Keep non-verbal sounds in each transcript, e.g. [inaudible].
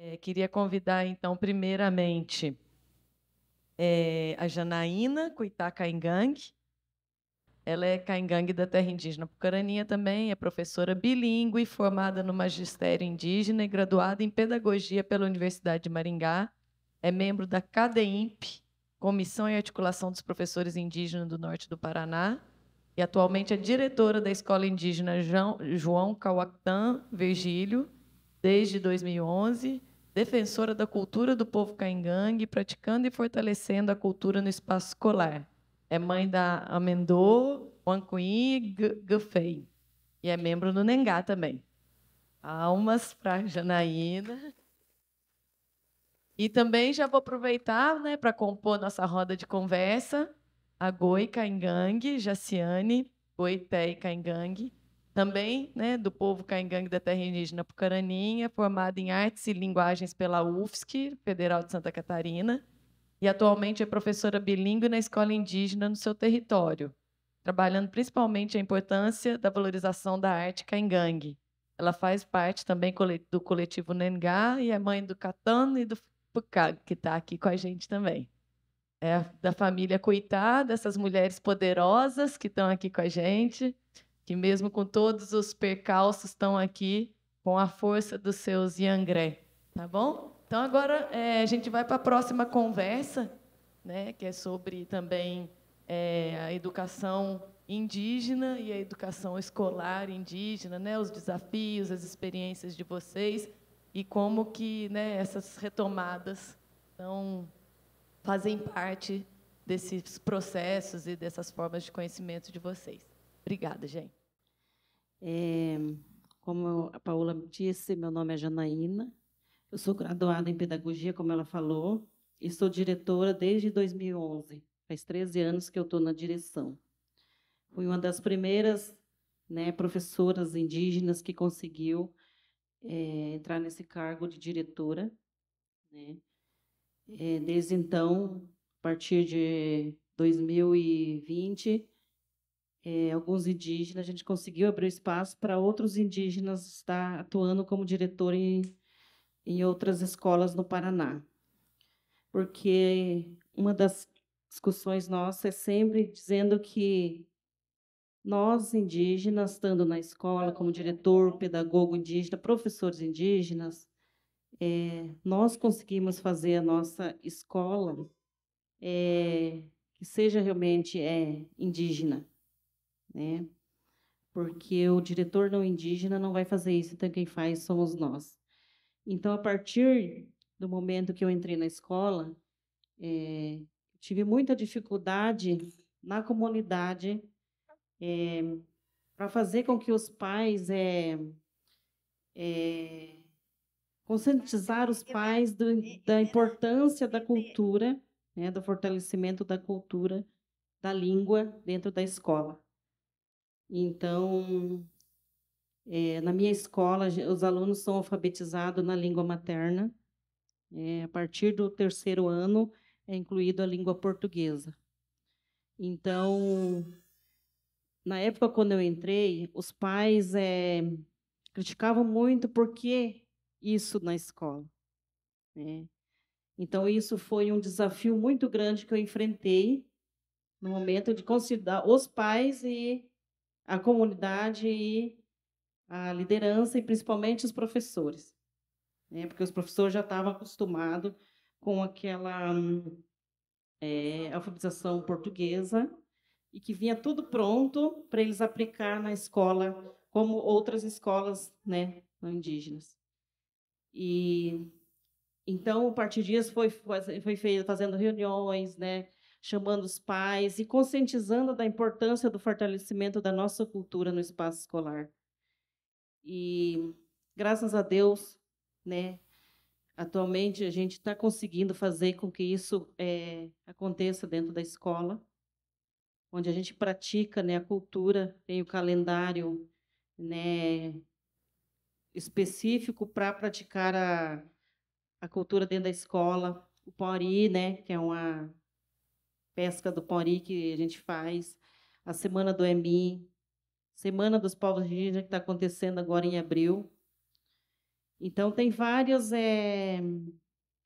É, queria convidar, então, primeiramente, é, a Janaína Cuitá Caingang. Ela é caingangue da terra indígena Pucaraninha também, é professora bilíngue, formada no magistério indígena e graduada em pedagogia pela Universidade de Maringá. É membro da CADEIMP, Comissão e Articulação dos Professores Indígenas do Norte do Paraná, e atualmente é diretora da Escola Indígena João Cauactan Virgílio, desde 2011 defensora da cultura do povo caingangue, praticando e fortalecendo a cultura no espaço escolar. É mãe da Amendô, Wancuin e Gufei. E é membro do Nengá também. Almas para Janaína. E também já vou aproveitar né, para compor nossa roda de conversa. A Goi Caingangue, Jaciane, Goité e Caingangue, também né, do povo caingangue da terra indígena Pucaraninha, formada em Artes e Linguagens pela UFSC, Federal de Santa Catarina, e atualmente é professora bilíngue na escola indígena no seu território, trabalhando principalmente a importância da valorização da arte caingangue. Ela faz parte também do coletivo Nengá e é mãe do Catano e do Pucá, que está aqui com a gente também. É da família Coitá, dessas mulheres poderosas que estão aqui com a gente que mesmo com todos os percalços estão aqui com a força dos seus Yangré, tá bom? Então agora é, a gente vai para a próxima conversa, né, que é sobre também é, a educação indígena e a educação escolar indígena, né, os desafios, as experiências de vocês e como que né, essas retomadas então, fazem parte desses processos e dessas formas de conhecimento de vocês. Obrigada, gente. É, como a Paula disse, meu nome é Janaína. Eu sou graduada em pedagogia, como ela falou, e sou diretora desde 2011. Faz 13 anos que eu estou na direção. Fui uma das primeiras né, professoras indígenas que conseguiu é, entrar nesse cargo de diretora. Né? É, desde então, a partir de 2020, é, alguns indígenas, a gente conseguiu abrir espaço para outros indígenas estar atuando como diretor em, em outras escolas no Paraná. Porque uma das discussões nossas é sempre dizendo que nós, indígenas, estando na escola como diretor, pedagogo indígena, professores indígenas, é, nós conseguimos fazer a nossa escola é, que seja realmente é, indígena né? Uhum. Porque o diretor não indígena não vai fazer isso, então quem faz somos nós. Então, a partir do momento que eu entrei na escola, é, tive muita dificuldade na comunidade é, eh, para fazer com que os pais é, é, conscientizar os pais do, da importância da cultura, né, do fortalecimento da cultura, da língua dentro da escola. Então, é, na minha escola, os alunos são alfabetizados na língua materna. É, a partir do terceiro ano, é incluído a língua portuguesa. Então, na época quando eu entrei, os pais é, criticavam muito por que isso na escola. Né? Então, isso foi um desafio muito grande que eu enfrentei no momento de considerar os pais e a comunidade e a liderança, e principalmente os professores. Né? Porque os professores já estavam acostumados com aquela é, alfabetização portuguesa e que vinha tudo pronto para eles aplicar na escola, como outras escolas né, indígenas. E então, de dias foi, foi fazendo reuniões, né, chamando os pais e conscientizando da importância do fortalecimento da nossa cultura no espaço escolar. E graças a Deus, né, atualmente a gente está conseguindo fazer com que isso é, aconteça dentro da escola, onde a gente pratica né, a cultura, tem o calendário né, específico para praticar a, a cultura dentro da escola, o PORI, né, que é uma pesca do Pori que a gente faz, a Semana do EMI, Semana dos Povos Indígenas que está acontecendo agora em abril. Então, tem várias é,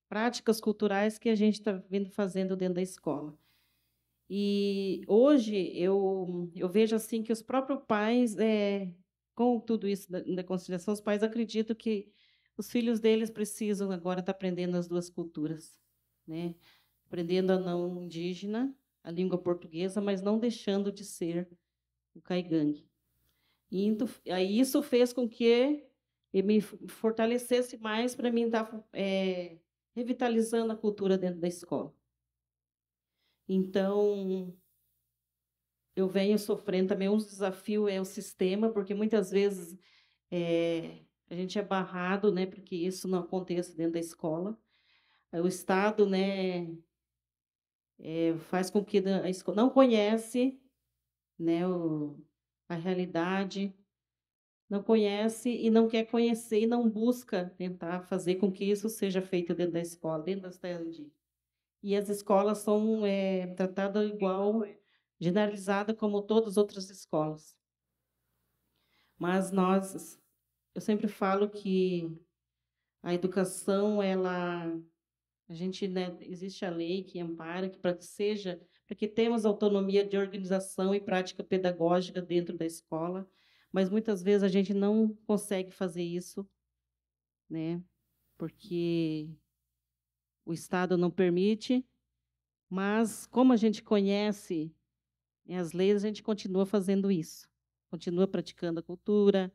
práticas culturais que a gente está vindo fazendo dentro da escola. E hoje eu, eu vejo assim que os próprios pais, é, com tudo isso da, da conciliação, os pais acreditam que os filhos deles precisam agora estar tá aprendendo as duas culturas, né? aprendendo a não indígena, a língua portuguesa, mas não deixando de ser o caigangue. E isso fez com que eu me fortalecesse mais para mim estar tá, é, revitalizando a cultura dentro da escola. Então, eu venho sofrendo também um desafio é o sistema, porque muitas vezes é, a gente é barrado, né, porque isso não acontece dentro da escola. O Estado, né, é, faz com que a escola não conhece né, o, a realidade, não conhece e não quer conhecer e não busca tentar fazer com que isso seja feito dentro da escola, dentro das telas de... E as escolas são é, eh, tratadas igual, generalizada como todas as outras escolas. Mas nós, eu sempre falo que a educação ela a gente né, existe a lei que ampara que para que seja para que temos autonomia de organização e prática pedagógica dentro da escola, mas muitas vezes a gente não consegue fazer isso, né? Porque o Estado não permite, mas como a gente conhece né, as leis, a gente continua fazendo isso, continua praticando a cultura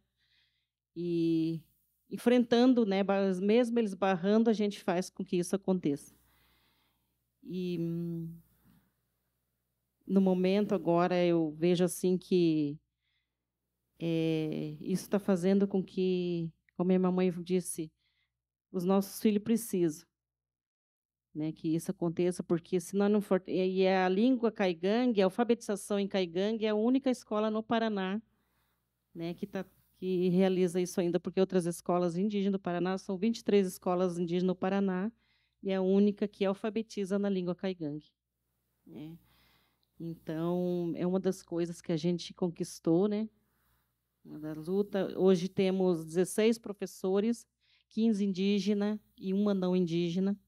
e enfrentando, né, mesmo eles barrando, a gente faz com que isso aconteça. E no momento agora eu vejo assim que é, isso está fazendo com que, como minha mãe disse, os nossos filhos precisam. Né, que isso aconteça, porque se nós não for... E é a língua caigangue, a alfabetização em caigangue é a única escola no Paraná né, que está que realiza isso ainda, porque outras escolas indígenas do Paraná, são 23 escolas indígenas no Paraná, e é a única que alfabetiza na língua caigangue. Né? Então, é uma das coisas que a gente conquistou, né? Uma da luta. Hoje temos 16 professores, 15 indígenas e uma não indígena.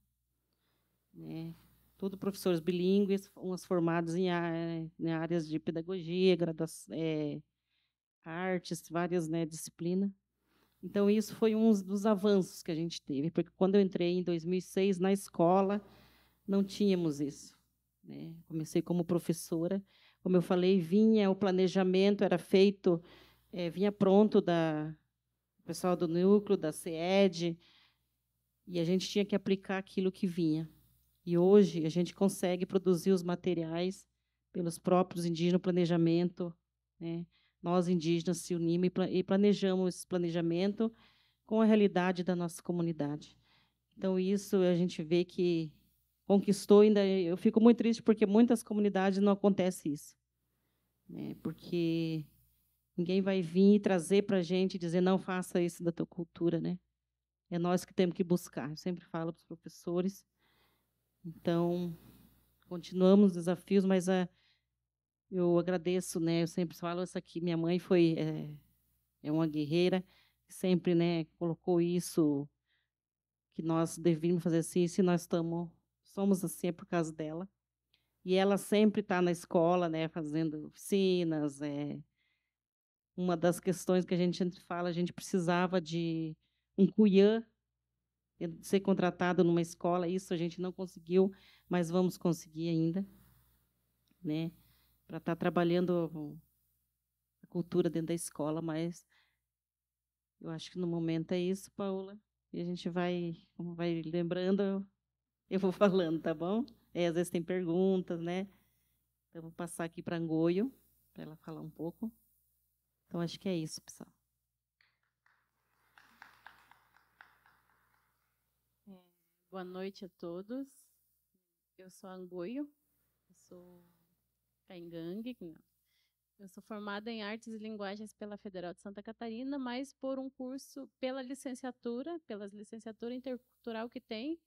Né? Tudo professores bilíngues, umas formadas em, áreas de pedagogia, graduação, é, artes, várias né, disciplinas. Então, isso foi um dos avanços que a gente teve, porque quando eu entrei em 2006 na escola, não tínhamos isso. Né? Comecei como professora, como eu falei, vinha o planejamento, era feito, é, vinha pronto da o pessoal do núcleo, da CED, e a gente tinha que aplicar aquilo que vinha. E hoje a gente consegue produzir os materiais pelos próprios indígenas, planejamento, né? nós indígenas se unimos e planejamos esse planejamento com a realidade da nossa comunidade. Então isso a gente vê que conquistou ainda eu fico muito triste porque muitas comunidades não acontece isso, né? Porque ninguém vai vir e trazer para a gente dizer não faça isso da tua cultura, né? É nós que temos que buscar. Eu sempre falo para os professores. Então continuamos os desafios, mas a eu agradeço, né? Eu sempre falo isso aqui. Minha mãe foi é, é uma guerreira, sempre, né? Colocou isso que nós devíamos fazer assim, se nós estamos somos assim é por causa dela. E ela sempre está na escola, né? Fazendo oficinas. É. Uma das questões que a gente sempre fala, a gente precisava de um cuiã eh, ser contratado numa escola. Isso a gente não conseguiu, mas vamos conseguir ainda, né? para estar tá trabalhando a cultura dentro da escola, mas eu acho que no momento é isso, Paula. E a gente vai, como vai lembrando, [laughs] eu vou falando, tá bom? É, às vezes tem perguntas, né? Então, vou passar aqui para Angoio, para ela falar um pouco. Então, acho que é isso, pessoal. É, boa noite a todos. Eu sou a Angoio, sou Caingangue. Eu sou formada em Artes e Linguagens pela Federal de Santa Catarina, mas por um curso pela licenciatura, pelas licenciatura intercultural que tem,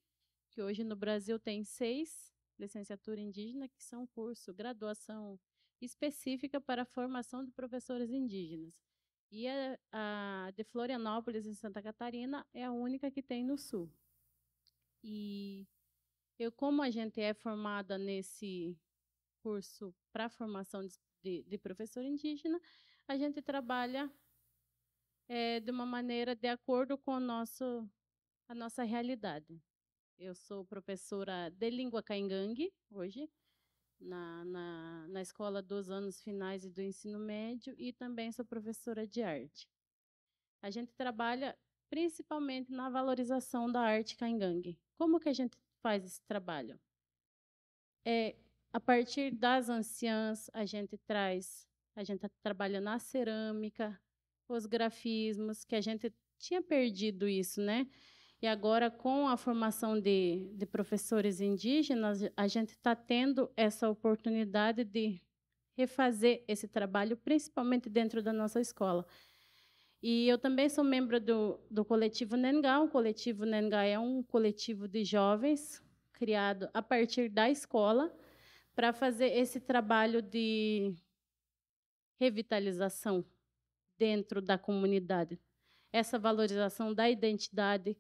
que hoje no Brasil tem seis licenciatura indígena, que são curso, graduação específica para a formação de professores indígenas. E a, a de Florianópolis, em Santa Catarina, é a única que tem no Sul. E eu, como a gente é formada nesse curso para formação de, de, professor indígena, a gente trabalha é, de uma maneira de acordo com nosso, a nossa realidade. Eu sou professora de língua caingangue hoje, na, na, na escola dos anos finais e do ensino médio, e também sou professora de arte. A gente trabalha principalmente na valorização da arte caingangue. Como que a gente faz esse trabalho? É, a partir das anciãs, a gente traz, a gente está trabalhando a cerâmica, os grafismos, que a gente tinha perdido isso, né? E agora, com a formação de, de professores indígenas, a gente está tendo essa oportunidade de refazer esse trabalho, principalmente dentro da nossa escola. E eu também sou membro do, do coletivo Nengá. O coletivo Nengá é um coletivo de jovens criado a partir da escola para fazer esse trabalho de revitalização dentro da comunidade. Essa valorização da identidade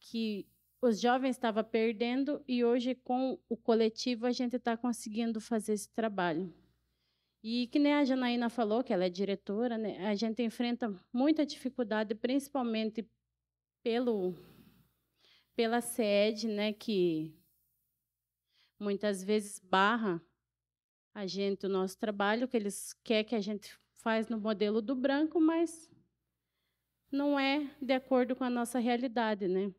que os jovens estavam perdendo e hoje, com o coletivo, a gente está conseguindo fazer esse trabalho. E que nem a Janaína falou, que ela é diretora, né? a gente enfrenta muita dificuldade, principalmente pelo pela sede, né, que muitas vezes barra a gente o nosso trabalho que eles quer que a gente faz no modelo do branco, mas não é de acordo com a nossa realidade, né?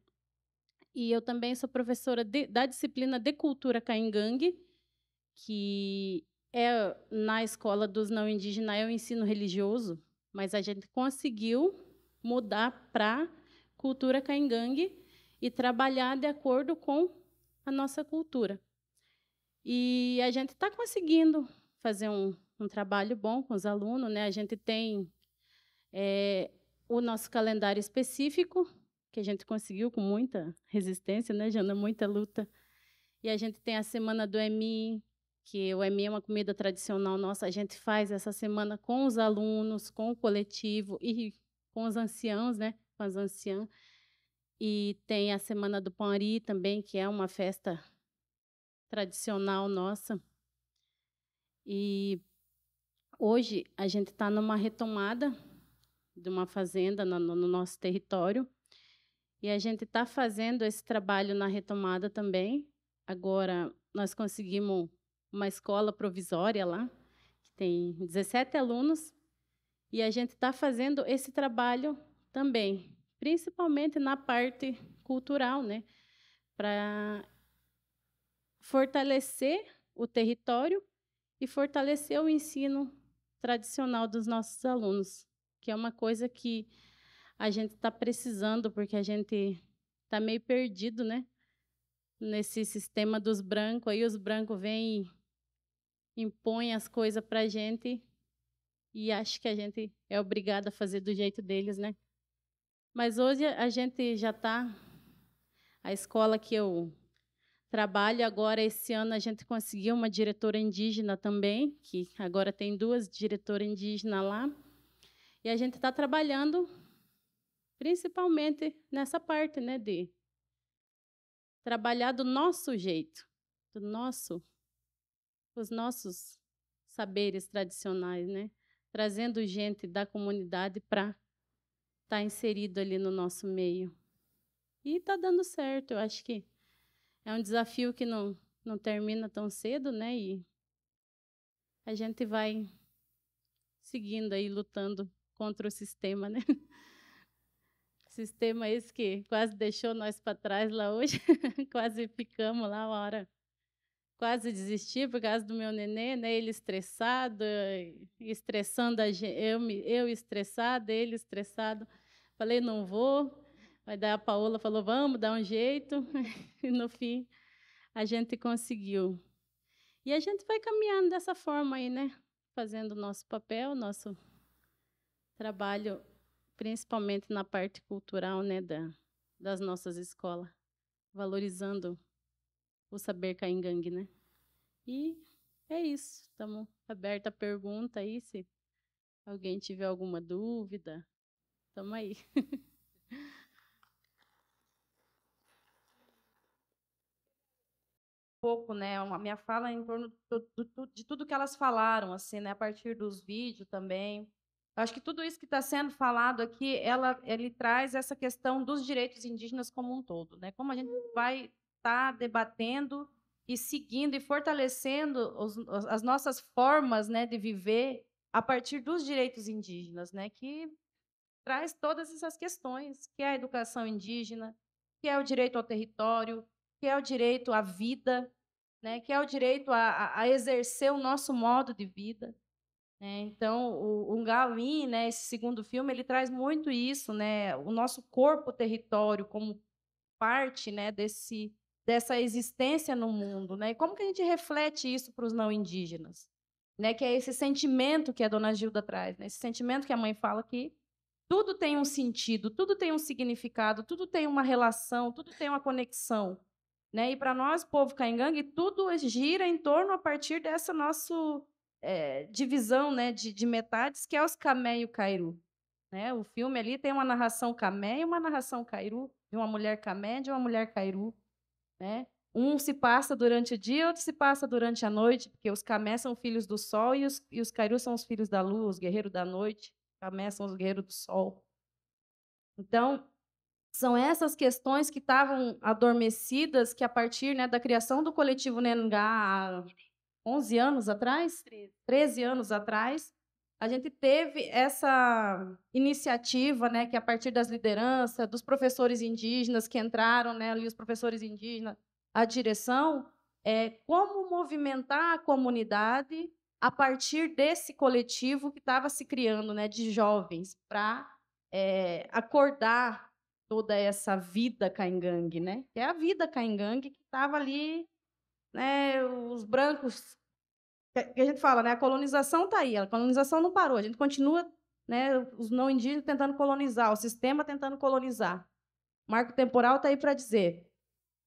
E eu também sou professora de, da disciplina de cultura caingangue, que é na escola dos não indígenas é o ensino religioso, mas a gente conseguiu mudar para cultura caingangue e trabalhar de acordo com a nossa cultura. E a gente está conseguindo fazer um, um, trabalho bom com os alunos. Né? A gente tem é, o nosso calendário específico, que a gente conseguiu com muita resistência, né, Jana? É muita luta. E a gente tem a semana do EMI, que o EMI é uma comida tradicional nossa. A gente faz essa semana com os alunos, com o coletivo e com os anciãos, né? Com as anciãs. E tem a semana do Panri também, que é uma festa tradicional nossa. E hoje a gente está numa retomada de uma fazenda no, no nosso território. E a gente está fazendo esse trabalho na retomada também. Agora, nós conseguimos uma escola provisória lá, que tem 17 alunos, e a gente está fazendo esse trabalho também, principalmente na parte cultural, né? Para fortalecer o território e fortalecer o ensino tradicional dos nossos alunos, que é uma coisa que a gente está precisando, porque a gente está meio perdido, né? Nesse sistema dos brancos, aí os brancos vêm e impõem as coisas para a gente e acho que a gente é obrigado a fazer do jeito deles, né? Mas hoje a gente já está. A escola que eu trabalho. Agora, esse ano, a gente conseguiu uma diretora indígena também, que agora tem duas diretoras indígenas lá. E a gente está trabalhando principalmente nessa parte né, de trabalhar do nosso jeito, do nosso, os nossos saberes tradicionais, né? trazendo gente da comunidade para estar tá inserido ali no nosso meio. E está dando certo, eu acho que é um desafio que não, não termina tão cedo, né? E a gente vai seguindo aí, lutando contra o sistema, né? [laughs] Sistema esse que quase deixou nós para trás lá hoje, [laughs] quase ficamos lá uma hora, quase desisti por causa do meu nenê, né? Ele estressado, estressando a gente, eu, eu estressada, ele estressado. Falei, não vou. Mas daí a Paola falou: vamos dar um jeito. [laughs] E no fim, a gente conseguiu. E a gente vai caminhando dessa forma aí, né? Fazendo o nosso papel, nosso trabalho, principalmente na parte cultural, né? Da, das nossas escolas. Valorizando o saber caingangue, né? E é isso. Estamos aberta a pergunta aí, se alguém tiver alguma dúvida. Estamos aí. [laughs] pouco, né, a minha fala é em torno de tudo que elas falaram, assim, né, a partir dos vídeos também. Acho que tudo isso que está sendo falado aqui, ela, ele traz essa questão dos direitos indígenas como um todo, né? Como a gente vai estar tá debatendo e seguindo e fortalecendo os, as nossas formas, né, de viver a partir dos direitos indígenas, né? Que traz todas essas questões, que é a educação indígena, que é o direito ao território, que é o direito à vida, né, que é o direito a, a exercer o nosso modo de vida. Né? Então, o, o né, esse segundo filme, ele traz muito isso, né, o nosso corpo território como parte né, desse, dessa existência no mundo. Né? E como que a gente reflete isso para os não indígenas? Né, que é esse sentimento que a dona Gilda traz, né, esse sentimento que a mãe fala que tudo tem um sentido, tudo tem um significado, tudo tem uma relação, tudo tem uma conexão. Né? E para nós, povo caingangue, tudo gira em torno a partir dessa nossa é, eh, divisão né, de, de, metades, que é os camé e o cairu. Né? O filme ali tem uma narração camé e uma narração cairu, de uma mulher camé e de uma mulher cairu. Né? Um se passa durante o dia, outro se passa durante a noite, porque os camé são filhos do sol e os, e os são os filhos da lua, os guerreiros da noite. Camé são os guerreiros do sol. Então, são essas questões que estavam adormecidas que, a partir né, da criação do coletivo Nengá, 11 anos atrás, 13, 13 anos atrás, a gente teve essa iniciativa, né, que a partir das lideranças, dos professores indígenas que entraram, né, ali os professores indígenas, a direção, é como movimentar a comunidade a partir desse coletivo que estava se criando, né, de jovens, para é, acordar toda essa vida caingangue, né? Que é a vida caingangue que estava ali, né? Os brancos que a gente fala, né? A colonização está aí, a colonização não parou, a gente continua, né? Os não indígenas tentando colonizar, o sistema tentando colonizar. O marco temporal está aí para dizer.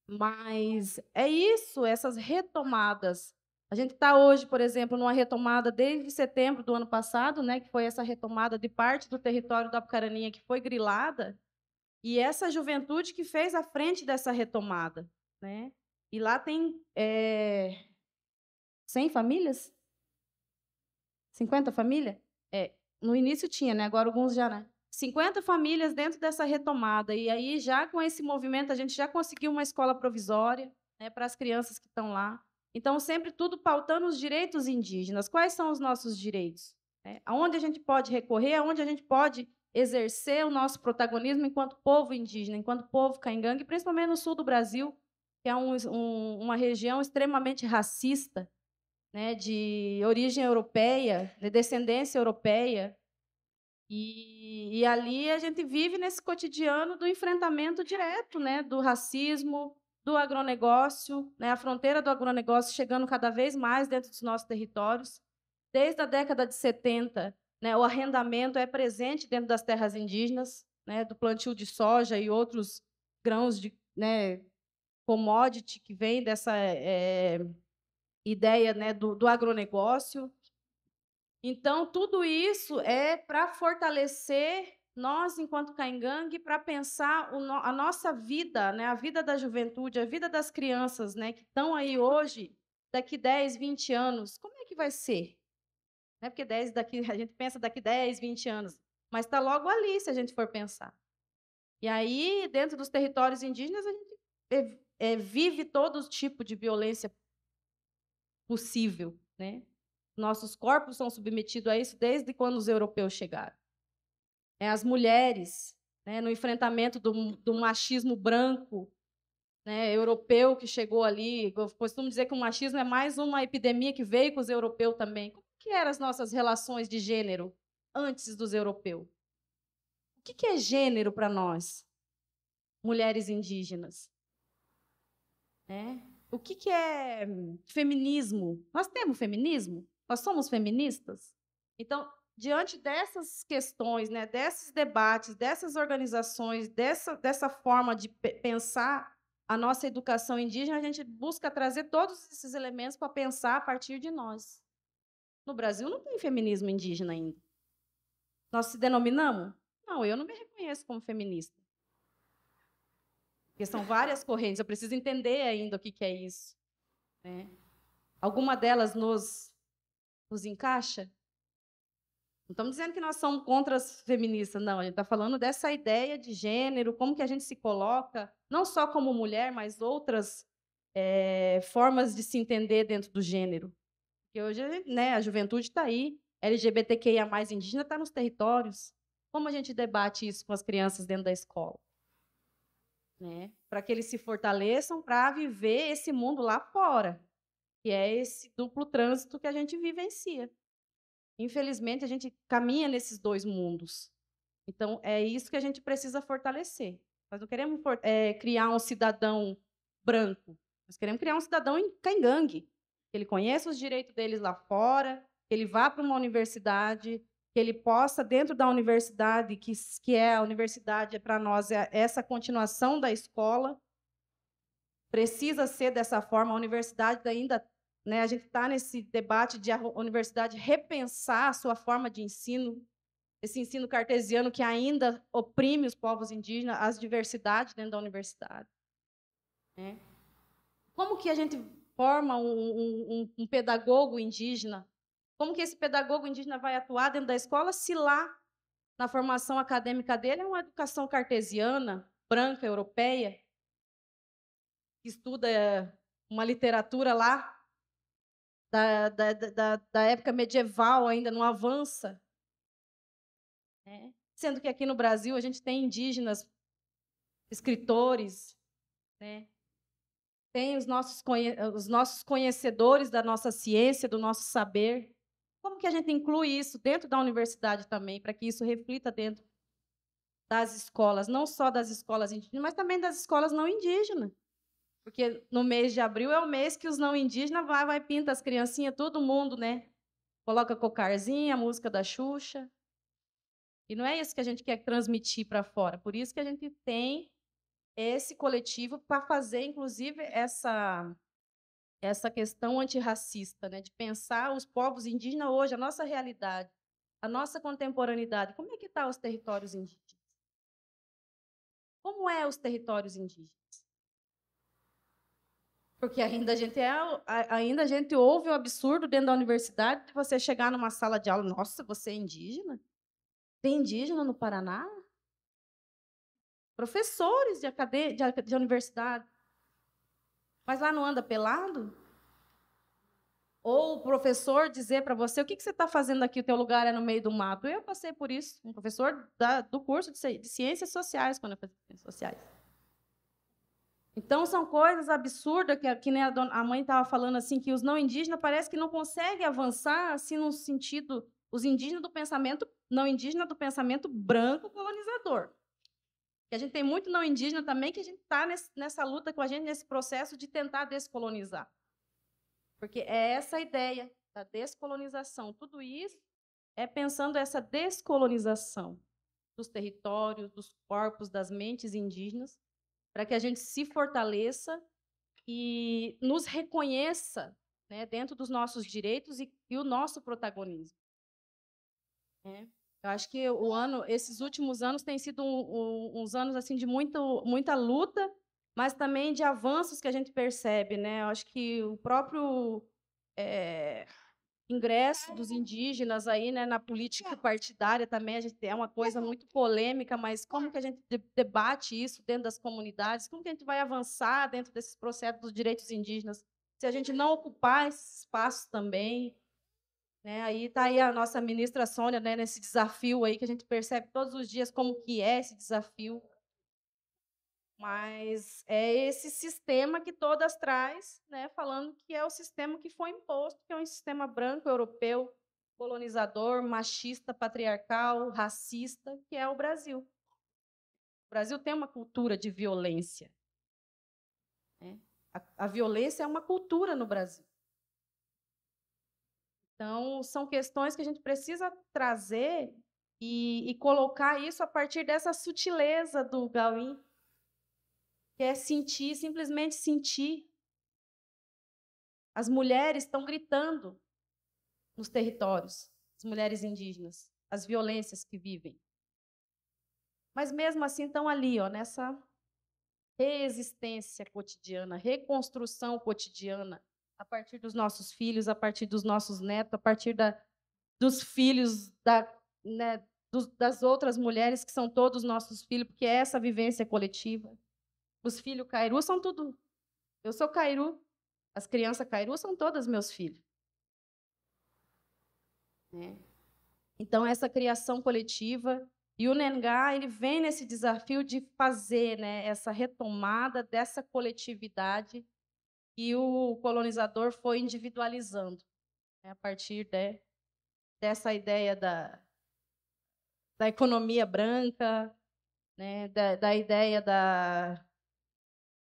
Mas é isso, essas retomadas. A gente está hoje, por exemplo, numa retomada desde setembro do ano passado, né? Que foi essa retomada de parte do território da Apucaraninha que foi grilada e essa juventude que fez a frente dessa retomada. Né? E lá tem é, eh, 100 famílias? 50 famílias? É, no início tinha, né? agora alguns já. Né? 50 famílias dentro dessa retomada. E aí, já com esse movimento, a gente já conseguiu uma escola provisória né, para as crianças que estão lá. Então, sempre tudo pautando os direitos indígenas. Quais são os nossos direitos? Né? aonde a gente pode recorrer, aonde a gente pode exercer o nosso protagonismo enquanto povo indígena, enquanto povo caingangue, principalmente no sul do Brasil, que é um, um, uma região extremamente racista, né, de origem europeia, de descendência europeia. E, e, ali a gente vive nesse cotidiano do enfrentamento direto né, do racismo, do agronegócio, né, a fronteira do agronegócio chegando cada vez mais dentro dos nossos territórios. Desde a década de 70, né? O arrendamento é presente dentro das terras indígenas, né? do plantio de soja e outros grãos de né, commodity que vem dessa é, ideia né, do, do agronegócio. Então, tudo isso é para fortalecer nós, enquanto Caingangue, para pensar no, a nossa vida, né, a vida da juventude, a vida das crianças né, que estão aí hoje, daqui 10, 20 anos. Como é que vai ser? É Porque 10 daqui, a gente pensa daqui 10, 20 anos, mas está logo ali se a gente for pensar. E aí, dentro dos territórios indígenas, a gente é, é, vive todo tipo de violência possível. Né? Nossos corpos são submetidos a isso desde quando os europeus chegaram. É, as mulheres, né, no enfrentamento do, do machismo branco né, europeu que chegou ali. Eu costumo dizer que o machismo é mais uma epidemia que veio com os europeus também que eram as nossas relações de gênero antes dos europeus? O que, é gênero para nós, mulheres indígenas? O que, que é, é? é hum, feminismo? Nós temos feminismo? Nós somos feministas? Então, diante dessas questões, né, desses debates, dessas organizações, dessa, dessa forma de pensar a nossa educação indígena, a gente busca trazer todos esses elementos para pensar a partir de nós. No Brasil não tem feminismo indígena ainda. Nós se denominamos? Não, eu não me reconheço como feminista. Porque são várias correntes, eu preciso entender ainda o que, que é isso. Né? Alguma delas nos, nos encaixa? Não estamos dizendo que nós somos contra as feministas, não. A gente está falando dessa ideia de gênero, como que a gente se coloca, não só como mulher, mas outras é, formas de se entender dentro do gênero. Porque hoje né, a juventude está aí, LGBTQIA, mais indígena está nos territórios. Como a gente debate isso com as crianças dentro da escola? Né? Para que eles se fortaleçam para viver esse mundo lá fora, que é esse duplo trânsito que a gente vivencia. Infelizmente, a gente caminha nesses dois mundos. Então, é isso que a gente precisa fortalecer. Nós não queremos é, criar um cidadão branco, nós queremos criar um cidadão em cangangue que ele conheça os direitos deles lá fora, que ele vá para uma universidade, que ele possa, dentro da universidade, que, que é a universidade, é para nós é essa continuação da escola, precisa ser dessa forma. A universidade ainda, né, a gente está nesse debate de a universidade repensar a sua forma de ensino, esse ensino cartesiano que ainda oprime os povos indígenas, as diversidades dentro da universidade. Né? Como que a gente forma um, um, um, pedagogo indígena? Como que esse pedagogo indígena vai atuar dentro da escola se lá, na formação acadêmica dele, é uma educação cartesiana, branca, europeia, que estuda eh, uma literatura lá da, da, da, da época medieval, ainda não avança? Né? Sendo que aqui no Brasil a gente tem indígenas, escritores, né? tem os nossos, os nossos conhecedores da nossa ciência, do nosso saber. Como que a gente inclui isso dentro da universidade também, para que isso reflita dentro das escolas, não só das escolas indígenas, mas também das escolas não indígenas? Porque no mês de abril é o mês que os não indígenas vai, vai pintar as criancinhas, todo mundo, né? Coloca cocarzinha, música da Xuxa. E não é isso que a gente quer transmitir para fora. Por isso que a gente tem esse coletivo para fazer, inclusive, essa essa questão antirracista, né, de pensar os povos indígenas hoje, a nossa realidade, a nossa contemporaneidade. Como é que estão tá os territórios indígenas? Como é os territórios indígenas? Porque ainda a gente é, ainda a gente ouve o absurdo dentro da universidade de você chegar numa sala de aula, nossa, você é indígena? Tem é indígena no Paraná? professores de, academia, de, de universidade. Mas lá não anda pelado? Ou o professor dizer para você, o que, que você está fazendo aqui, o teu lugar é no meio do mato. Eu passei por isso, um professor da, do curso de Ciências Sociais, quando eu fazia Ciências Sociais. Então, são coisas absurdas que, que nem a, dona, a, mãe estava falando, assim, que os não indígenas parece que não conseguem avançar, assim, no sentido... Os indígenas do pensamento, não indígena do pensamento branco colonizador que a gente tem muito não indígena também, que a gente está nessa luta com a gente, nesse processo de tentar descolonizar. Porque é essa a ideia da descolonização. Tudo isso é pensando essa descolonização dos territórios, dos corpos, das mentes indígenas, para que a gente se fortaleça e nos reconheça né, dentro dos nossos direitos e, e o nosso protagonismo. É. Eu acho que o ano, esses últimos anos têm sido um, um, uns anos assim de muito, muita luta, mas também de avanços que a gente percebe, né? Eu acho que o próprio é, ingresso dos indígenas aí, né, na política partidária também a gente é uma coisa muito polêmica, mas como que a gente debate isso dentro das comunidades? Como que a gente vai avançar dentro desses processos dos direitos indígenas se a gente não ocupar esses espaços também? Né? Aí está aí a nossa ministra Sônia, né, nesse desafio aí que a gente percebe todos os dias como que é esse desafio. Mas é esse sistema que todas traz, né, falando que é o sistema que foi imposto, que é um sistema branco europeu, colonizador, machista, patriarcal, racista, que é o Brasil. O Brasil tem uma cultura de violência. Né? A, a violência é uma cultura no Brasil. Então, são questões que a gente precisa trazer e, e colocar isso a partir dessa sutileza do Gauim, que é sentir, simplesmente sentir. As mulheres estão gritando nos territórios, as mulheres indígenas, as violências que vivem. Mas mesmo assim estão ali, ó, nessa reexistência cotidiana, reconstrução cotidiana, a partir dos nossos filhos, a partir dos nossos netos, a partir da, dos filhos da, né, dos, das outras mulheres, que são todos nossos filhos, porque é essa vivência coletiva. Os filhos Cairu são tudo. Eu sou Cairu, as crianças Cairu são todas meus filhos. Né? Então, essa criação coletiva. E o Nengá ele vem nesse desafio de fazer né, essa retomada dessa coletividade e o colonizador foi individualizando né, a partir de, dessa ideia da, da economia branca, né, da, da ideia da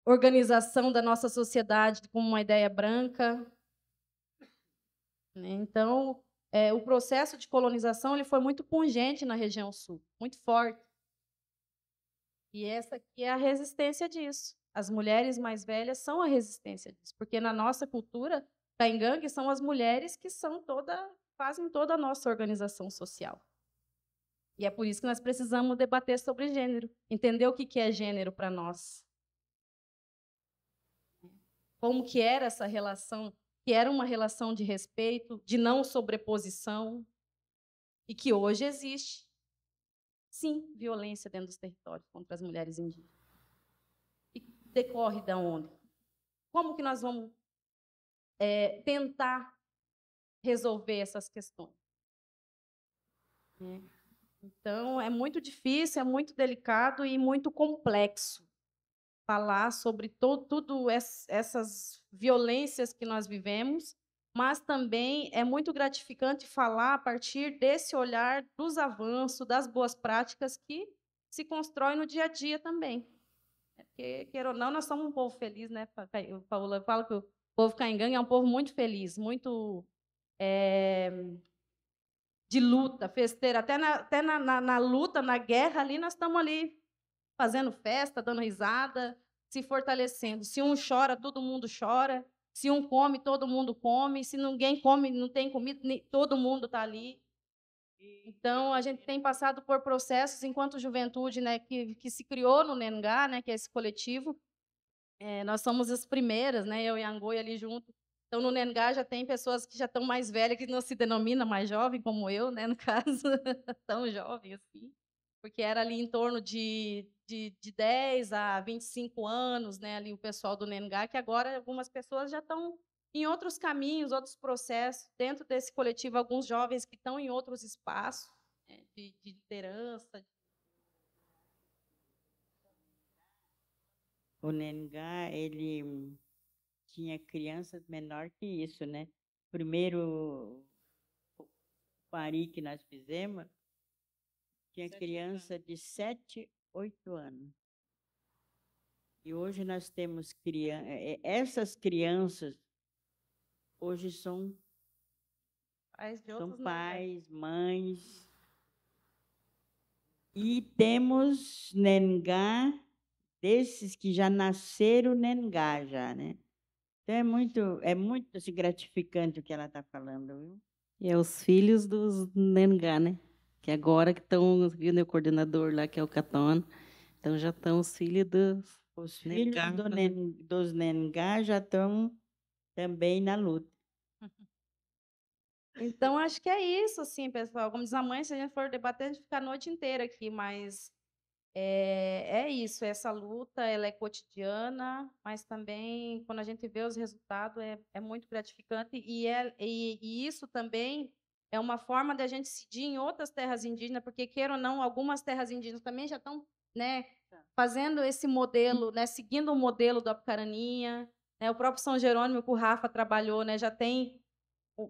organização da nossa sociedade como uma ideia branca. Né. Então, é, o processo de colonização ele foi muito pungente na região sul, muito forte. E essa aqui é a resistência disso. As mulheres mais velhas são a resistência disso, porque na nossa cultura da engangue são as mulheres que são toda fazem toda a nossa organização social. E é por isso que nós precisamos debater sobre gênero, entender o que é gênero para nós. Como que era essa relação, que era uma relação de respeito, de não sobreposição, e que hoje existe, sim, violência dentro dos territórios contra as mulheres indígenas decorre da onde? Como que nós vamos é, tentar resolver essas questões? É, então, é muito difícil, é muito delicado e muito complexo falar sobre todas essas violências que nós vivemos, mas também é muito gratificante falar a partir desse olhar dos avanços, das boas práticas que se constrói no dia a dia também. É porque, queira ou não, nós somos um povo feliz, né, Paula? Fala que o povo caingangue é um povo muito feliz, muito é, de luta, festeira. Até, na, até na, na, na luta, na guerra ali, nós estamos ali fazendo festa, dando risada, se fortalecendo. Se um chora, todo mundo chora. Se um come, todo mundo come. Se ninguém come, não tem comida, todo mundo está ali então, a gente tem passado por processos, enquanto juventude, né, que, que se criou no Nengá, né, que é esse coletivo, é, nós somos as primeiras, né, eu e a Angoi ali junto. Então, no Nengá já tem pessoas que já estão mais velhas, que não se denomina mais jovem, como eu, né, no [laughs] caso, tão jovem assim, porque era ali em torno de, de, de 10 a 25 anos, né, ali o pessoal do Nengá, que agora algumas pessoas já estão em outros caminhos, outros processos, dentro desse coletivo, alguns jovens que estão em outros espaços né, de, de liderança. O Nengá, ele tinha crianças menor que isso, né? Primeiro pari que nós fizemos, tinha sete criança anos. de 7, 8 anos. E hoje nós temos criança, é, é, essas crianças hoje são pais, são pais mães. E temos Nengá, desses que já nasceram Nengá já, né? Então é muito, é muito assim, gratificante o que ela está falando, viu? E é os filhos dos Nengá, né? Que agora que estão, viu, meu né, o coordenador lá, que é o Catona, então já estão os filhos dos... Os filhos do Nen, dos Nengá já estão também na luta. [laughs] Então, acho que é isso, assim, pessoal. Como diz a mãe, se a gente for debater, a gente fica a noite inteira aqui, mas é, é isso. Essa luta, ela é cotidiana, mas também, quando a gente vê os resultados, é, é muito gratificante. E, é, e, e isso também é uma forma da gente incidir em outras terras indígenas, porque, queira ou não, algumas terras indígenas também já estão né, fazendo esse modelo, uhum. né, seguindo o modelo do Apucaraninha, é, o próprio São Jerônimo, que o Rafa trabalhou, né, já tem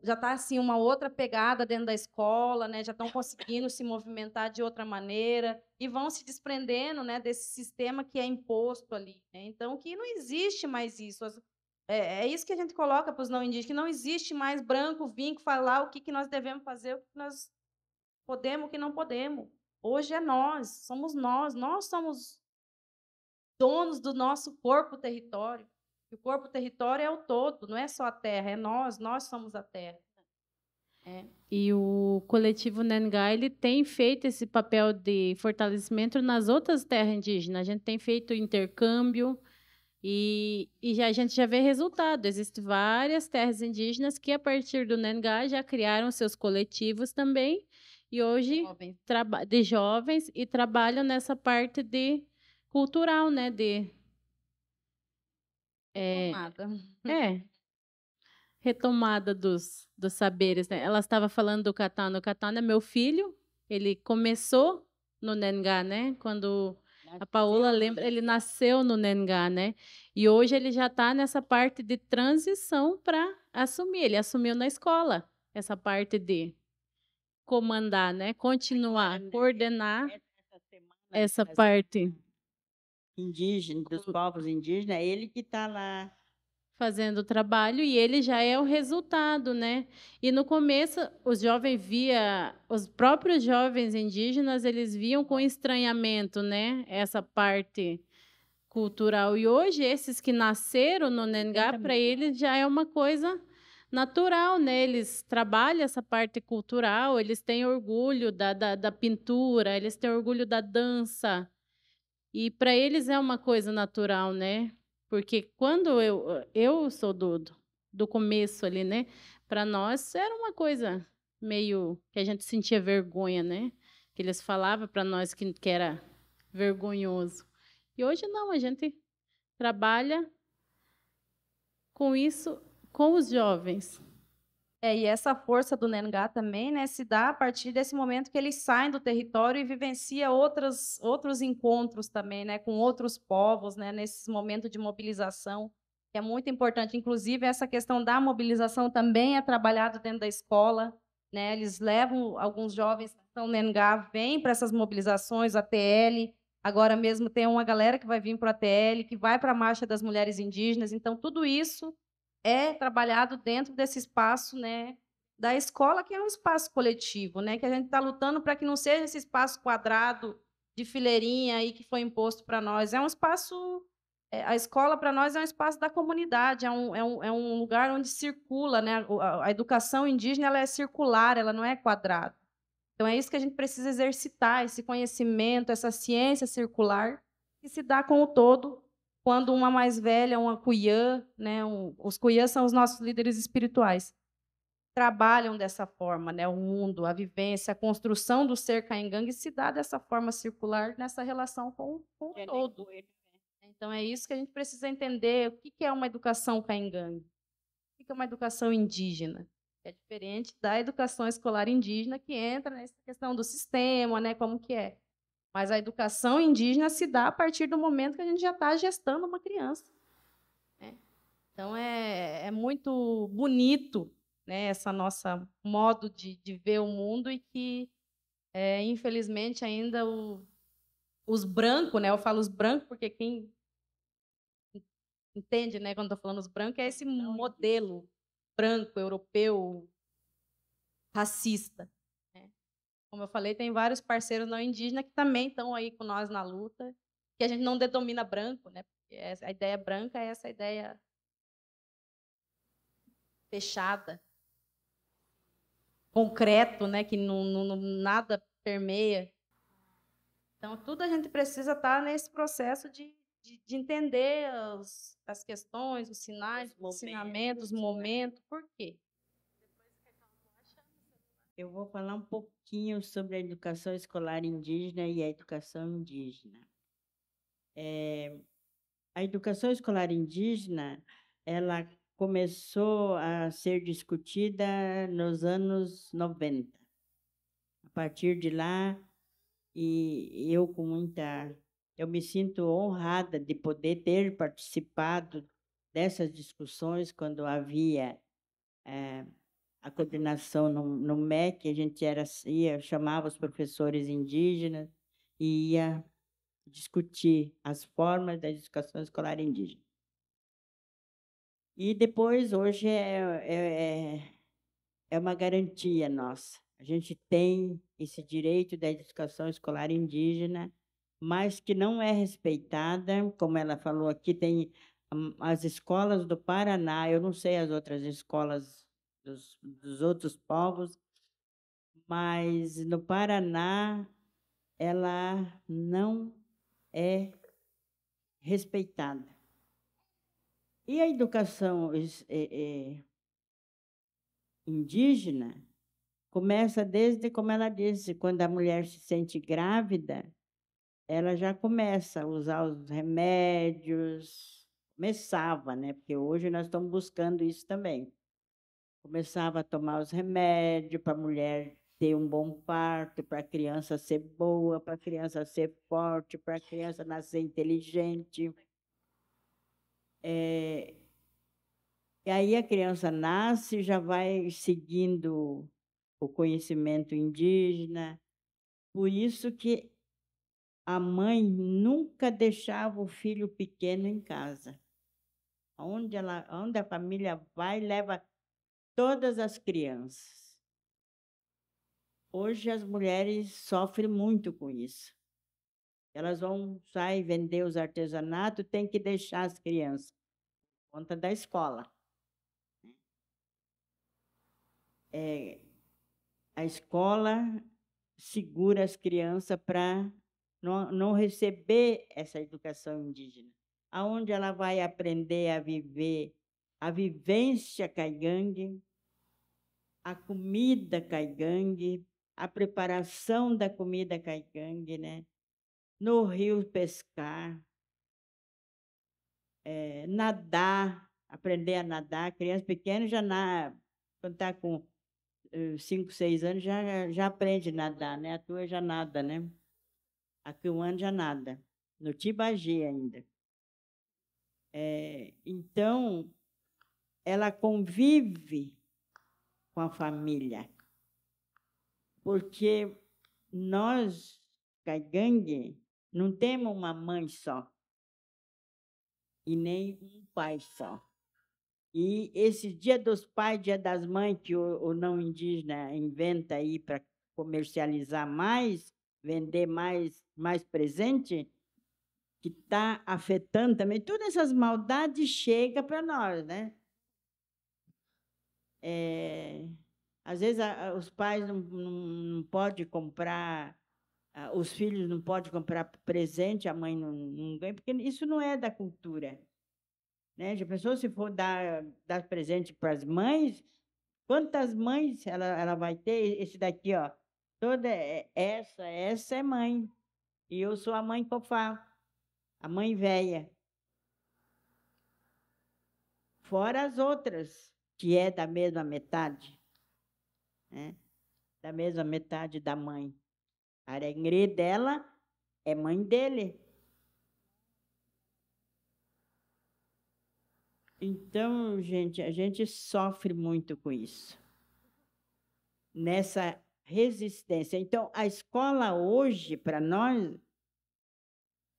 já está assim uma outra pegada dentro da escola, né? Já estão conseguindo se movimentar de outra maneira e vão se desprendendo, né, desse sistema que é imposto ali. Né? Então, que não existe mais isso. É, é isso que a gente coloca para os não indígenas, que não existe mais branco vinco, falar o que, que nós devemos fazer, o que nós podemos, o que não podemos. Hoje é nós, somos nós, nós somos donos do nosso corpo, território o corpo território é o todo, não é só a terra, é nós, nós somos a terra. É. E o coletivo Nengai ele tem feito esse papel de fortalecimento nas outras terras indígenas. A gente tem feito intercâmbio e, e a gente já vê resultado. Existem várias terras indígenas que, a partir do Nengai já criaram seus coletivos também e hoje de jovens e trabalham nessa parte de cultural, né, de é, [laughs] É. Retomada dos, dos saberes, né? Ela estava falando do Katana. O Katana é meu filho. Ele começou no Nengá, né? Quando a Paola lembra, ele né? nasceu no Nengá, né? E hoje ele já está nessa parte de transição para assumir. Ele assumiu na escola essa parte de comandar, né? Continuar, coordenar essa parte indígena, dos povos indígenas, é ele que está lá fazendo o trabalho e ele já é o resultado, né? E no começo os jovens via, os próprios jovens indígenas eles viam com estranhamento, né? Essa parte cultural e hoje esses que nasceram no Nengá para eles já é uma coisa natural, né? Eles trabalham essa parte cultural, eles têm orgulho da, da, da pintura, eles têm orgulho da dança. E para eles é uma coisa natural, né? Porque quando eu ah, eu sou do, do começo ali, né? Para nós era uma coisa meio que a gente sentia vergonha, né? Que eles falavam para nós que, que era vergonhoso. E hoje não, a gente trabalha com isso com os jovens. É, e essa força do Nengá também né, se dá a partir desse momento que eles saem do território e vivencia outras, outros encontros também né, com outros povos, né, nesses momentos de mobilização, que é muito importante. Inclusive, essa questão da mobilização também é trabalhada dentro da escola. Né, eles levam alguns jovens que estão Nengá, vêm para essas mobilizações, a TL. Agora mesmo tem uma galera que vai vir para a TL, que vai para a Marcha das Mulheres Indígenas. Então, tudo isso é trabalhado dentro desse espaço, né, da escola, que é um espaço coletivo, né, que a gente está lutando para que não seja esse espaço quadrado de fileirinha aí que foi imposto para nós. É um espaço, é, a escola para nós é um espaço da comunidade, é um, é um, é um lugar onde circula, né, a, a educação indígena ela é circular, ela não é quadrada. Então é isso que a gente precisa exercitar, esse conhecimento, essa ciência circular que se dá com o todo quando uma mais velha, uma cuyã, né, um, os cuyãs são os nossos líderes espirituais, trabalham dessa forma, né, o mundo, a vivência, a construção do ser caingangue se dá dessa forma circular nessa relação com, com o é, todo. Né? Então é isso que a gente precisa entender, o que é uma educação caingangue? O que é uma educação indígena? É diferente da educação escolar indígena que entra nessa questão do sistema, né, como que é. Mas a educação indígena se dá a partir do momento que a gente já está gestando uma criança. Né? Então é, é muito bonito né, essa nossa modo de, de ver o mundo e que é, infelizmente ainda o, os brancos, né? Eu falo os brancos porque quem entende, né? Quando estou falando os brancos é esse modelo branco europeu racista. Como eu falei, tem vários parceiros não indígenas que também estão aí com nós na luta, que a gente não denomina branco, né? Porque a ideia branca é essa ideia fechada, concreto, né? Que não, não nada permeia. Então, tudo a gente precisa estar tá nesse processo de, de, de entender as, as questões, os sinais, os ensinamentos, os momentos. Né. Por quê? Eu vou falar um pouquinho sobre a educação escolar indígena e a educação indígena. É, a educação escolar indígena, ela começou a ser discutida nos anos 90. A partir de lá, e eu com muita eu me sinto honrada de poder ter participado dessas discussões quando havia é, a coordenação no, no MEC, a gente era, ia, chamava os professores indígenas e ia discutir as formas da educação escolar indígena. E depois, hoje, é, é, é, é uma garantia nossa. A gente tem esse direito da educação escolar indígena, mas que não é respeitada, como ela falou aqui, tem hum, as escolas do Paraná, eu não sei as outras escolas dos, dos outros povos, mas no Paraná ela não é respeitada. E a educação é, é, indígena começa desde, como ela disse, quando a mulher se sente grávida, ela já começa a usar os remédios. Começava, né? Porque hoje nós estamos buscando isso também. Começava a tomar os remédios para a mulher ter um bom parto, para a criança ser boa, para a criança ser forte, para a criança nascer inteligente. É... E aí a criança nasce, já vai seguindo o conhecimento indígena. Por isso que a mãe nunca deixava o filho pequeno em casa. Onde, ela, onde a família vai, leva todas as crianças. Hoje as mulheres sofrem muito com isso. Elas vão sair vender os artesanatos, tem que deixar as crianças por conta da escola. É, a escola segura as crianças para não, não receber essa educação indígena. Aonde ela vai aprender a viver a vivência caigangue, a comida caigangue, a preparação da comida caigangue, né? No rio pescar, é, nadar, aprender a nadar. Criança pequena já na, quando está com 5, eh, 6 anos já, já aprende a nadar, né? A tua já nada, né? A ano já nada. No Tibagi ainda. É, então, ela convive com a família. Porque nós, caigangue, não temos uma mãe só e nem um pai só. E esse dia dos pais, dia das mães, que o, o não indígena inventa aí para comercializar mais, vender mais, mais presente, que está afetando também. Todas essas maldades chegam para nós, né? É, às vezes a, os pais não, não, não podem comprar, a, os filhos não podem comprar presente, a mãe não, não ganha, porque isso não é da cultura. Né? Já pensou se for dar, dar presente para as mães, quantas mães ela, ela vai ter? Esse daqui, ó, toda é, essa, essa é mãe. E eu sou a mãe cofá, a mãe velha. Fora as outras que é da mesma metade, né? da mesma metade da mãe. A Arengri dela é mãe dele. Então, gente, a gente sofre muito com isso, nessa resistência. Então, a escola hoje, para nós,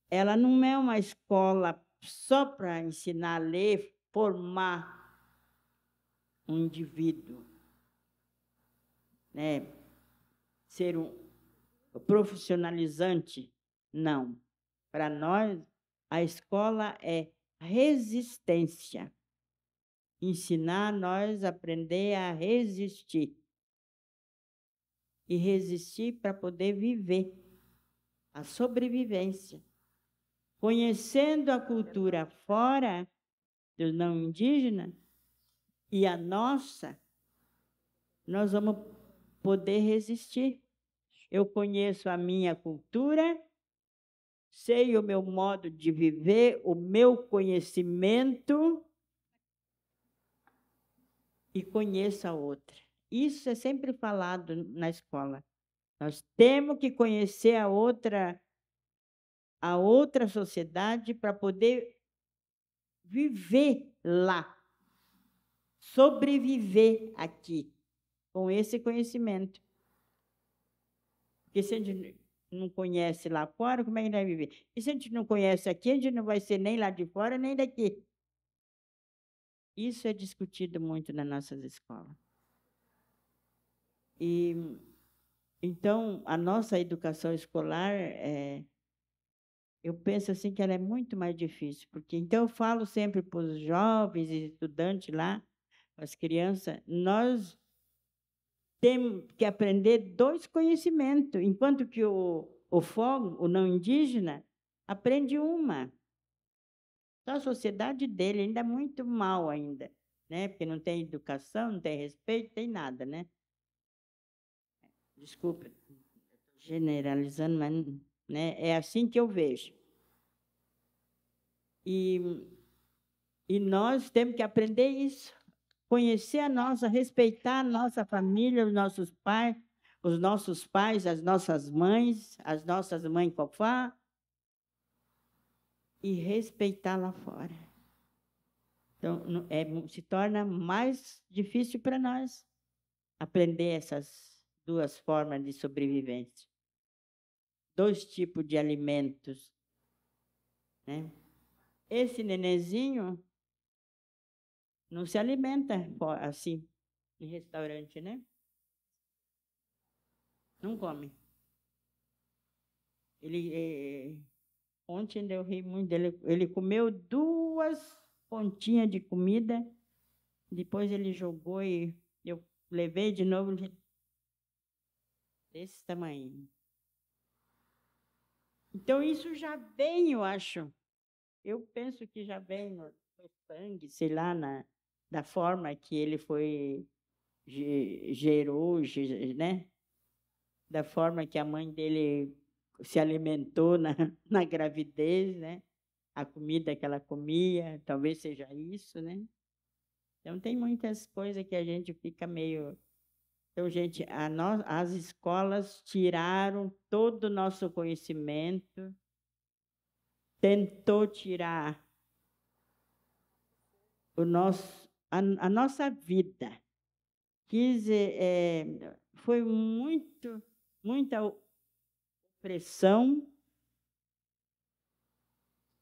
ela não é uma escola só para ensinar a ler, formar um indivíduo, né, ser um profissionalizante, não. Para nós, a escola é resistência. Ensinar nós a aprender a resistir. E resistir para poder viver a sobrevivência. Conhecendo a cultura fora do não indígena, e a nossa, nós vamos poder resistir. Eu conheço a minha cultura, sei o meu modo de viver, o meu conhecimento e conheço a outra. Isso é sempre falado na escola. Nós temos que conhecer a outra a outra sociedade para poder viver lá sobreviver aqui com esse conhecimento. Porque se a gente não conhece lá fora, como é que vai viver? E se a gente não conhece aqui, a gente não vai ser nem lá de fora, nem daqui. Isso é discutido muito nas nossas escolas. E então a nossa educação escolar é, eu penso assim que ela é muito mais difícil, porque então eu falo sempre para os jovens e estudantes lá as crianças, nós temos que aprender dois conhecimentos, enquanto que o, o fogo, o não indígena, aprende uma. Então, a sociedade dele ainda é muito mal ainda, né? Porque não tem educação, não tem respeito, não tem nada, né? Desculpa, generalizando, mas né? é assim que eu vejo. E, e nós temos que aprender isso conhecer a nossa, respeitar a nossa família, os nossos pais, os nossos pais, as nossas mães, as nossas mães cofá, e respeitar lá fora. Então, é, se torna mais difícil para nós aprender essas duas formas de sobrevivência. Dois tipos de alimentos. Né? Esse nenenzinho não se alimenta assim em restaurante, né? Não come. Ele eh, eh, ontem eu ri muito dele. Ele comeu duas pontinhas de comida, depois ele jogou e eu levei de novo desse tamanho. Então isso já vem, eu acho. Eu penso que já vem no sangue, sei lá, na, da forma que ele foi gerou, né? Da forma que a mãe dele se alimentou na, [laughs] na gravidez, né? A comida que ela comia, talvez seja isso, né? Então tem muitas coisas que a gente fica meio então, gente, nós as escolas tiraram todo o nosso conhecimento, tentou tirar o nosso a, a nossa vida. é, foi muito, muita opressão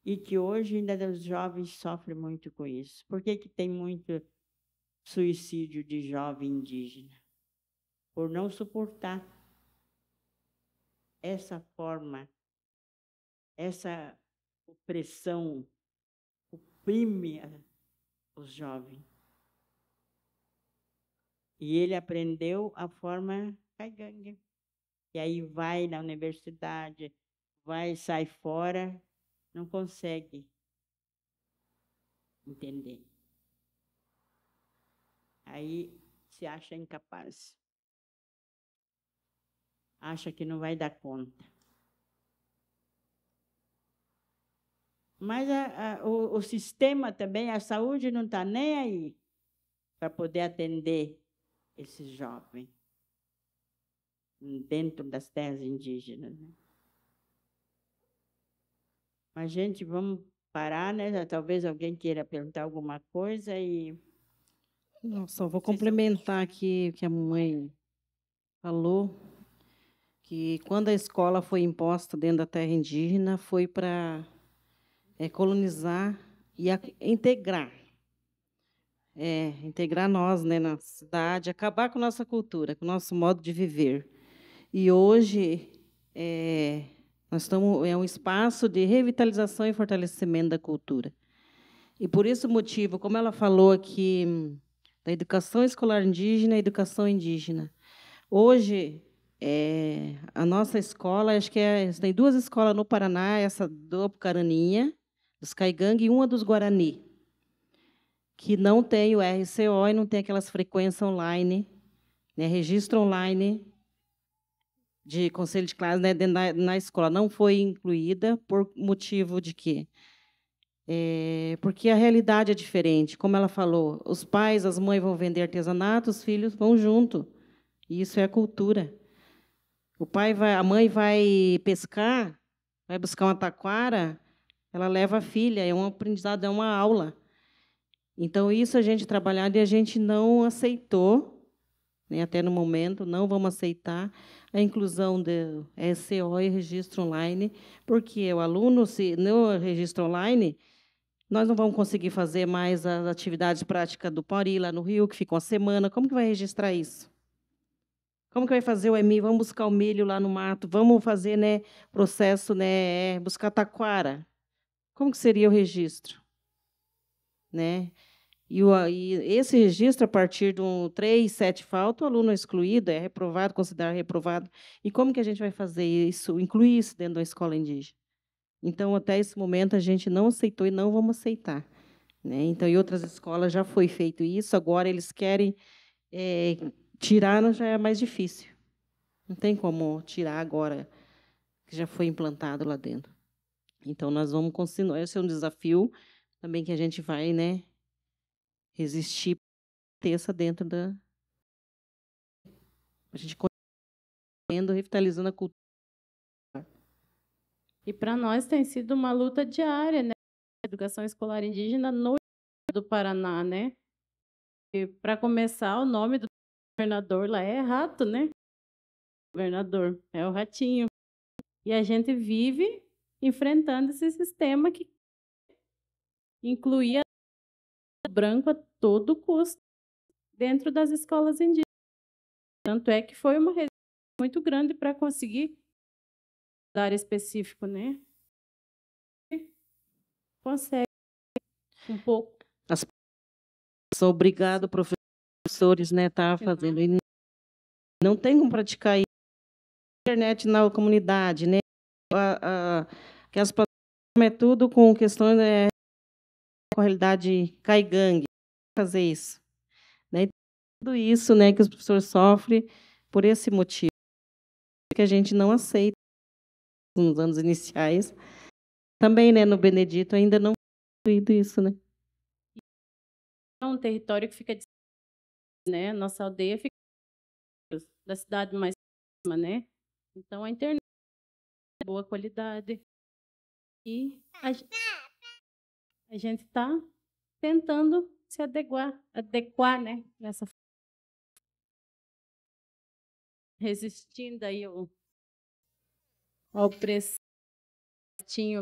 e que hoje ainda os jovens sofrem muito com isso. Por que, que tem muito suicídio de jovem indígena? Por não suportar essa forma, essa opressão oprime os jovens. E ele aprendeu a forma caiganga. E aí vai na universidade, vai, sai fora, não consegue entender. Aí se acha incapaz. Acha que não vai dar conta. Mas a, a, o, o sistema também, a saúde não está nem aí para poder atender esse jovem dentro das terras indígenas. Né? Mas, gente, vamos parar, né? Talvez alguém queira perguntar alguma coisa e. Não, só vou complementar aqui o que a mãe falou, que quando a escola foi imposta dentro da terra indígena, foi para é, eh, colonizar e a, integrar é, integrar nós, né, na cidade, acabar com nossa cultura, com o nosso modo de viver. E hoje é, nós estamos é um espaço de revitalização e fortalecimento da cultura. E por esse motivo, como ela falou aqui da educação escolar indígena e educação indígena, hoje é, a nossa escola, acho que é, tem duas escolas no Paraná, essa do Apucaraninha, dos Caigangue, e uma dos Guarani que não tem o RCO e não tem aquelas frequências online, né, registro online de conselho de classe né, na, na, escola. Não foi incluída por motivo de quê? É, porque a realidade é diferente. Como ela falou, os pais, as mães vão vender artesanato, os filhos vão junto. E isso é cultura. O pai vai, a mãe vai pescar, vai buscar uma taquara, ela leva a filha, é um aprendizado, é uma aula. Então, isso a gente trabalhado e a gente não aceitou, né, até no momento, não vamos aceitar a inclusão do SCO e registro online, porque o aluno, se no registro online, nós não vamos conseguir fazer mais as atividades práticas do Pori lá no Rio, que ficou uma semana. Como que vai registrar isso? Como que vai fazer o EMI? Vamos buscar o milho lá no mato, vamos fazer né, processo, né, é, buscar taquara. Como que seria o registro? Né? E, o, e esse registro, a partir de 3, 7 falta, o aluno é excluído, é reprovado, considerado reprovado. E como que a gente vai fazer isso, incluir isso dentro da escola indígena? Então, até esse momento, a gente não aceitou e não vamos aceitar. Né? Então, em outras escolas já foi feito isso, agora eles querem é, tirar, já é mais difícil. Não tem como tirar agora, que já foi implantado lá dentro. Então, nós vamos continuar. Esse é um desafio também que a gente vai né, resistir terça dentro da a gente continuando revitalizando a cultura e para nós tem sido uma luta diária né a educação escolar indígena no do Paraná né e para começar o nome do governador lá é rato né governador é o ratinho e a gente vive enfrentando esse sistema que incluía branco a todo custo dentro das escolas indígenas. Tanto é que foi uma resistência muito grande para conseguir dar específico, né? Consegue um pouco. As... Obrigado, professores, né, tá fazendo. E não tem como praticar isso. Internet na comunidade, né? A, a, que as é tudo com questões né, com a realidade caigangue, fazer isso. Né? Tudo isso né, que os professores sofrem por esse motivo, que a gente não aceita nos anos iniciais. Também né, no Benedito ainda não incluído isso. Né? É um território que fica. Né? Nossa aldeia fica da cidade mais próxima, né? Então a internet é boa qualidade. E a gente... A gente está tentando se adequar, adequar né, nessa resistindo aí ao, ao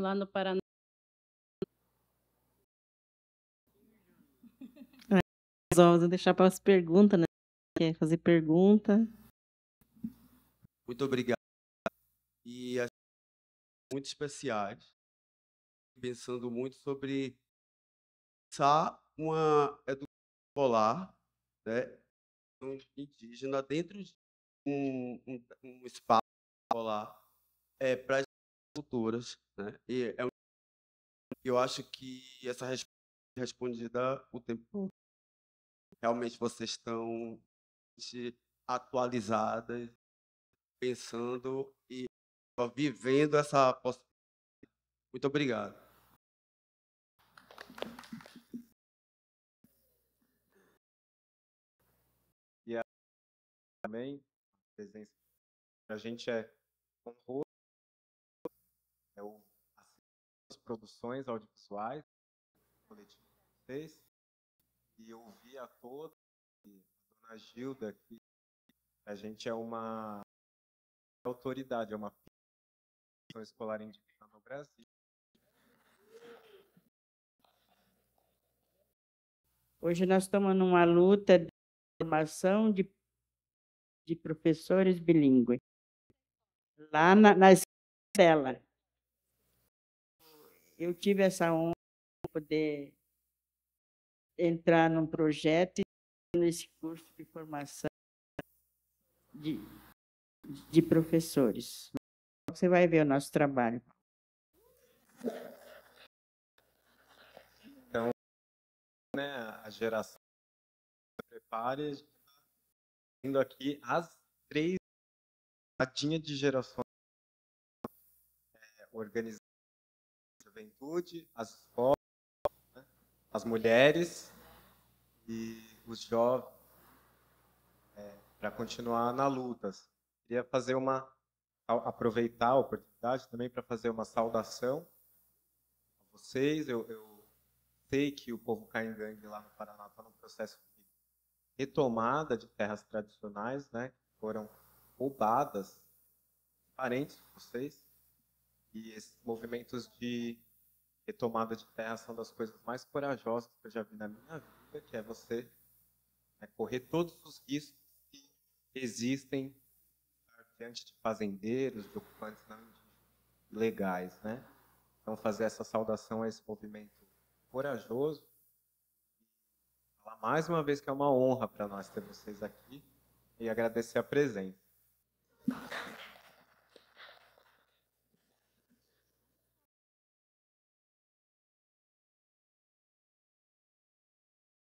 lá no Paraná. Vamos deixar para as perguntas, né? Quer fazer pergunta? Muito obrigado. E assim, muito especiais pensando muito sobre pensar uma educação escolar né, indígena dentro de um, um, um espaço escolar é, para as culturas. Né? E é um... eu acho que essa resposta é respondida o tempo todo. Realmente vocês estão atualizadas, pensando e vivendo essa possibilidade. Muito obrigado. também. A presença gente é rosto, é o, as produções audiovisuais, coletivo vocês, e ouvir a todos, a dona Gilda, que a gente é uma autoridade, é uma escolar indígena no Brasil. Hoje nós estamos numa luta de formação de de professores bilíngue lá na, na escola Eu tive essa honra de poder entrar num projeto nesse curso de formação de, de professores. Você vai ver o nosso trabalho. Então, né, a geração prepare tendo aqui as três latinhas de gerações é, organizadas a juventude, as escolas, né, as mulheres e os jovens é, para continuar na luta. Queria fazer uma aproveitar a oportunidade também para fazer uma saudação a vocês. Eu, eu sei que o povo caingangue lá no Paraná está num processo retomada de terras tradicionais, né, que foram roubadas, parentes de vocês, e esses movimentos de retomada de terra são das coisas mais corajosas que eu já vi na minha vida, que é você né, correr todos os riscos que existem diante de fazendeiros, de ocupantes não legais, né? Então fazer essa saudação a esse movimento corajoso mais uma vez que é uma honra para nós ter vocês aqui e agradecer a presença.